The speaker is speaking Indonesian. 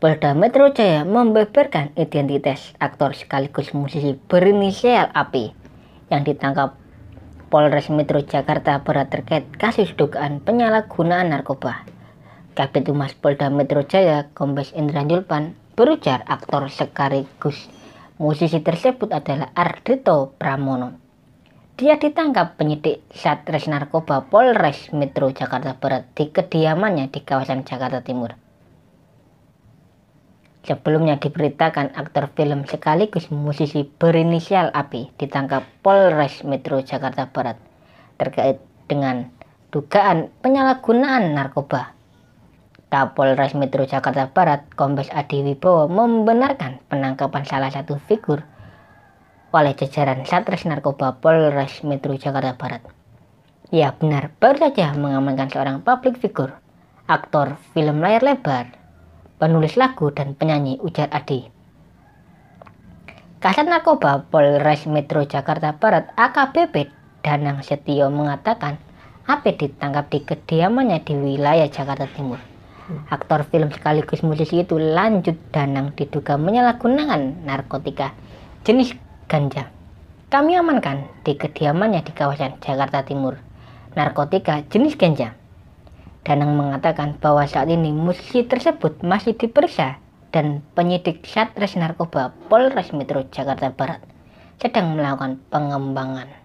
Polda Metro Jaya membeberkan identitas aktor sekaligus musisi berinisial AP yang ditangkap Polres Metro Jakarta Barat terkait kasus dugaan penyalahgunaan narkoba. Kabit Humas Polda Metro Jaya, Kombes Indra Julpan, berujar aktor sekaligus musisi tersebut adalah Ardito Pramono. Dia ditangkap penyidik Satres Narkoba Polres Metro Jakarta Barat di kediamannya di kawasan Jakarta Timur. Sebelumnya diberitakan aktor film sekaligus musisi berinisial AP ditangkap Polres Metro Jakarta Barat terkait dengan dugaan penyalahgunaan narkoba. Kapolres Metro Jakarta Barat, Kombes Adi Wibowo membenarkan penangkapan salah satu figur oleh jajaran Satres Narkoba Polres Metro Jakarta Barat. Ya benar, baru saja mengamankan seorang publik figur, aktor film layar lebar penulis lagu dan penyanyi ujar Adi. Kasat Narkoba Polres Metro Jakarta Barat AKBP Danang Setio mengatakan AP ditangkap di kediamannya di wilayah Jakarta Timur. Aktor film sekaligus musisi itu lanjut Danang diduga menyalahgunakan narkotika jenis ganja. Kami amankan di kediamannya di kawasan Jakarta Timur. Narkotika jenis ganja Danang mengatakan bahwa saat ini musisi tersebut masih diperiksa dan penyidik Satres Narkoba Polres Metro Jakarta Barat sedang melakukan pengembangan.